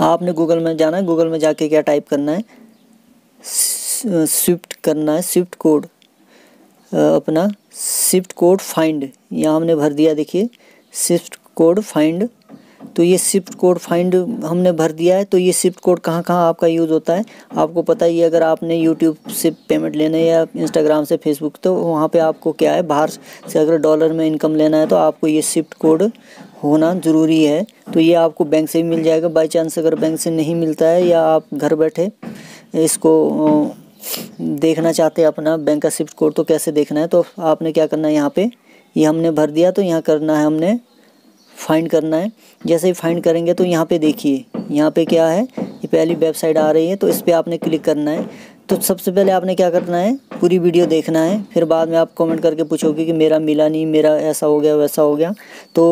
आपने गूगल में जाना है गूगल में जाके क्या टाइप करना है स्विफ्ट करना है स्विफ्ट कोड अपना स्विफ्ट कोड फाइंड यहाँ हमने भर दिया देखिए स्विफ्ट कोड फाइंड तो ये शिफ्ट कोड फाइंड हमने भर दिया है तो ये शिफ्ट कोड कहाँ कहाँ आपका यूज़ होता है आपको पता ही अगर आपने यूट्यूब से पेमेंट लेना है या इंस्टाग्राम से फेसबुक तो वहाँ पे आपको क्या है बाहर से अगर डॉलर में इनकम लेना है तो आपको ये शिफ्ट कोड होना ज़रूरी है तो ये आपको बैंक से भी मिल जाएगा बाई चांस अगर बैंक से नहीं मिलता है या आप घर बैठे इसको देखना चाहते हैं अपना बैंक का शिफ्ट कोड तो कैसे देखना है तो आपने क्या करना है यहाँ पे ये हमने भर दिया तो यहाँ करना है हमने फाइंड करना है जैसे ही फाइंड करेंगे तो यहाँ पे देखिए यहाँ पे क्या है ये पहली वेबसाइट आ रही है तो इस पर आपने क्लिक करना है तो सबसे पहले आपने क्या करना है पूरी वीडियो देखना है फिर बाद में आप कमेंट करके पूछोगे कि मेरा मिला नहीं मेरा ऐसा हो गया वैसा हो गया तो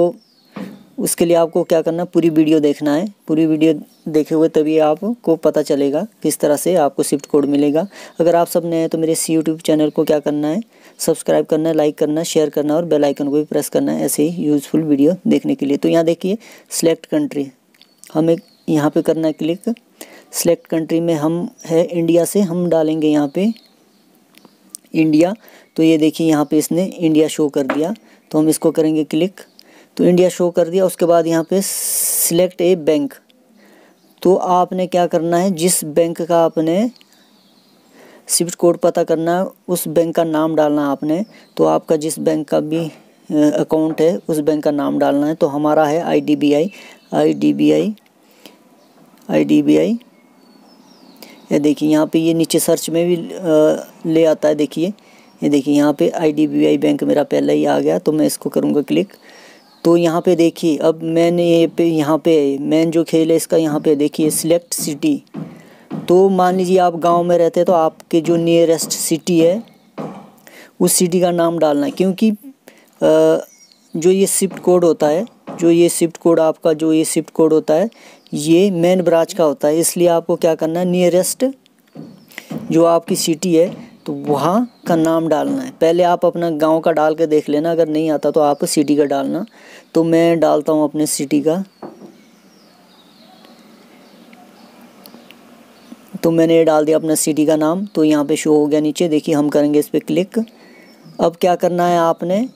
उसके लिए आपको क्या करना है पूरी वीडियो देखना है पूरी वीडियो देखे हुए तभी आपको पता चलेगा किस तरह से आपको शिफ्ट कोड मिलेगा अगर आप सब नए हैं तो मेरे इस यूट्यूब चैनल को क्या करना है सब्सक्राइब करना है लाइक करना शेयर करना और बेल आइकन को भी प्रेस करना है ऐसे ही यूज़फुल वीडियो देखने के लिए तो यहाँ देखिए सिलेक्ट कंट्री हमें यहाँ पे करना है क्लिक सिलेक्ट कंट्री में हम है इंडिया से हम डालेंगे यहाँ पे इंडिया तो ये देखिए यहाँ पे इसने इंडिया शो कर दिया तो हम इसको करेंगे क्लिक तो इंडिया शो कर दिया उसके बाद यहाँ पे सिलेक्ट ए बैंक तो आपने क्या करना है जिस बैंक का आपने शिफ्ट कोड पता करना है उस बैंक का नाम डालना है आपने तो आपका जिस बैंक का भी अकाउंट है उस बैंक का नाम डालना है तो हमारा है I D B I I D B I I D B I ये देखिए यहाँ पे ये नीचे सर्च में भी ले आता है देखिए ये देखिए यहाँ पे I D B I bank मेरा पहले ही आ गया तो मैं इसको करूँगा क्लिक तो यहाँ पे देखिए अब मैंने ये पे यहाँ पे मैन जो खेल है इसका यहाँ पे देखिए सिलेक्ट सिटी तो मान लीजिए आप गांव में रहते हैं तो आपके जो नियरेस्ट सिटी है उस सिटी का नाम डालना है क्योंकि जो ये शिफ्ट कोड होता है जो ये शिफ्ट कोड आपका जो ये शिफ्ट कोड होता है ये मेन ब्रांच का होता है इसलिए आपको क्या करना है नियरेस्ट जो आपकी सिटी है तो वहाँ का नाम डालना है पहले आप अपना गांव का डाल के देख लेना अगर नहीं आता तो आप सिटी का डालना तो मैं डालता हूँ अपने सिटी का तो मैंने ये डाल दिया अपना सिटी का नाम तो यहाँ पे शो हो गया नीचे देखिए हम करेंगे इस पर क्लिक अब क्या करना है आपने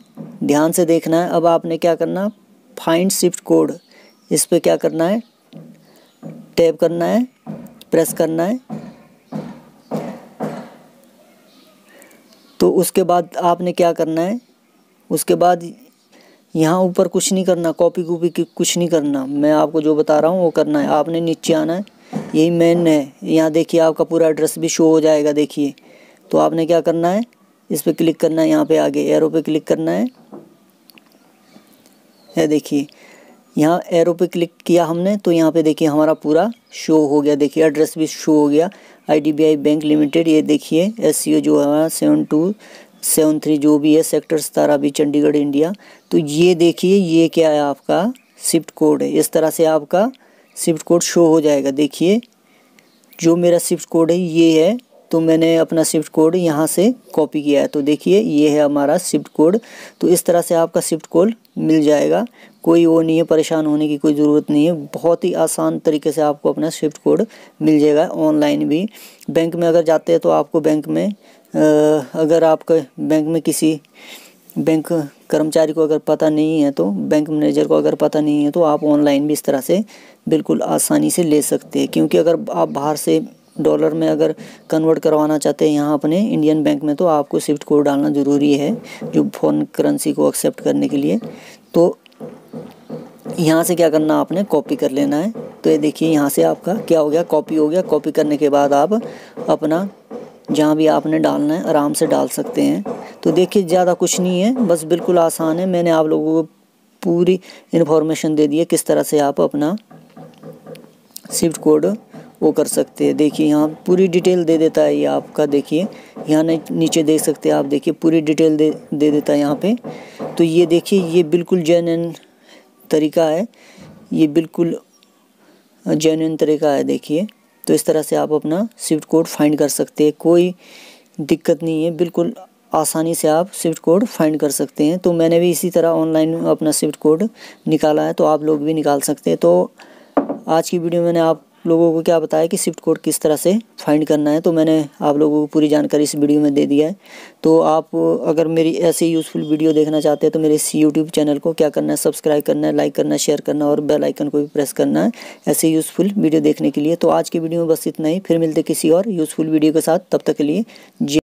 ध्यान से देखना है अब आपने क्या करना फाइंड शिफ्ट कोड इस पर क्या करना है टैप करना है प्रेस करना है तो उसके बाद आपने क्या करना है उसके बाद यहाँ ऊपर कुछ नहीं करना कॉपी कॉपी कुछ नहीं करना मैं आपको जो बता रहा हूँ वो करना है आपने नीचे आना है यही मेन है यहाँ देखिए आपका पूरा एड्रेस भी शो हो जाएगा देखिए तो आपने क्या करना है इस पर क्लिक करना है यहाँ पे आगे एरो पे क्लिक करना है है देखिए यहाँ एरो पे क्लिक किया हमने तो यहाँ पे देखिए हमारा पूरा शो हो गया देखिए एड्रेस भी शो हो गया आईडीबीआई बैंक लिमिटेड ये देखिए ओ e जो है सेवन टू सेवन थ्री जो भी है सेक्टर सतारा भी चंडीगढ़ इंडिया तो ये देखिए ये क्या है आपका शिफ्ट कोड है इस तरह से आपका शिफ्ट कोड शो हो जाएगा देखिए जो मेरा शिफ्ट कोड है ये है तो मैंने अपना शिफ्ट कोड यहाँ से कॉपी किया है तो देखिए ये है हमारा शिफ्ट कोड तो इस तरह से आपका शिफ्ट कोड मिल जाएगा कोई वो नहीं है परेशान होने की कोई ज़रूरत नहीं है बहुत ही आसान तरीके से आपको अपना स्विफ्ट कोड मिल जाएगा ऑनलाइन भी बैंक में अगर जाते हैं तो आपको बैंक में अगर आपके बैंक में किसी बैंक कर्मचारी को अगर पता नहीं है तो बैंक मैनेजर को अगर पता नहीं है तो आप ऑनलाइन भी इस तरह से बिल्कुल आसानी से ले सकते हैं क्योंकि अगर आप बाहर से डॉलर में अगर कन्वर्ट करवाना चाहते हैं यहाँ अपने इंडियन बैंक में तो आपको स्विफ्ट कोड डालना ज़रूरी है जो फॉरन करेंसी को एक्सेप्ट करने के लिए तो यहाँ से क्या करना आपने कॉपी कर लेना है तो ये देखिए यहाँ से आपका क्या हो गया कॉपी हो गया कॉपी करने के बाद आप अपना जहाँ भी आपने डालना है आराम से डाल सकते हैं तो देखिए ज़्यादा कुछ नहीं है बस बिल्कुल आसान है मैंने आप लोगों को पूरी इन्फॉर्मेशन दे दी है किस तरह से आप अपना स्विफ्ट कोड वो कर सकते हैं देखिए यहाँ पूरी डिटेल दे देता है ये आपका देखिए यहाँ नीचे देख सकते हैं आप देखिए पूरी डिटेल दे दे देता है यहाँ पे तो ये देखिए ये बिल्कुल जेन्यन तरीका है ये बिल्कुल जेन्यन तरीका है देखिए तो इस तरह से आप अपना स्विफ्ट कोड फाइंड कर सकते हैं कोई दिक्कत नहीं है बिल्कुल आसानी से आप स्विफ्ट कोड फाइंड कर सकते हैं तो मैंने भी इसी तरह ऑनलाइन अपना स्विफ्ट कोड निकाला है तो आप लोग भी निकाल सकते हैं तो आज की वीडियो मैंने आप लोगों को क्या बताया कि शिफ्ट कोड किस तरह से फाइंड करना है तो मैंने आप लोगों को पूरी जानकारी इस वीडियो में दे दिया है तो आप अगर मेरी ऐसी यूज़फुल वीडियो देखना चाहते हैं तो मेरे इस यूट्यूब चैनल को क्या करना है सब्सक्राइब करना है लाइक करना शेयर करना और बेल आइकन को भी प्रेस करना है ऐसे यूज़फुल वीडियो देखने के लिए तो आज की वीडियो में बस इतना ही फिर मिलते किसी और यूज़फुल वीडियो के साथ तब तक के लिए जी